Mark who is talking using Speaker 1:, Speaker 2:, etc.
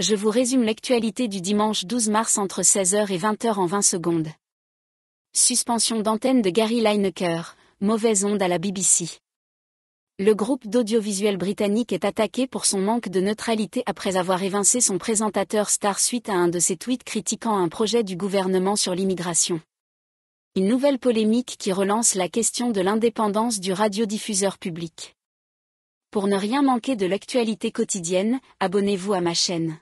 Speaker 1: je vous résume l'actualité du dimanche 12 mars entre 16h et 20h en 20 secondes. Suspension d'antenne de Gary Lineker, mauvaise onde à la BBC. Le groupe d'audiovisuel britannique est attaqué pour son manque de neutralité après avoir évincé son présentateur star suite à un de ses tweets critiquant un projet du gouvernement sur l'immigration. Une nouvelle polémique qui relance la question de l'indépendance du radiodiffuseur public. Pour ne rien manquer de l'actualité quotidienne, abonnez-vous à ma chaîne.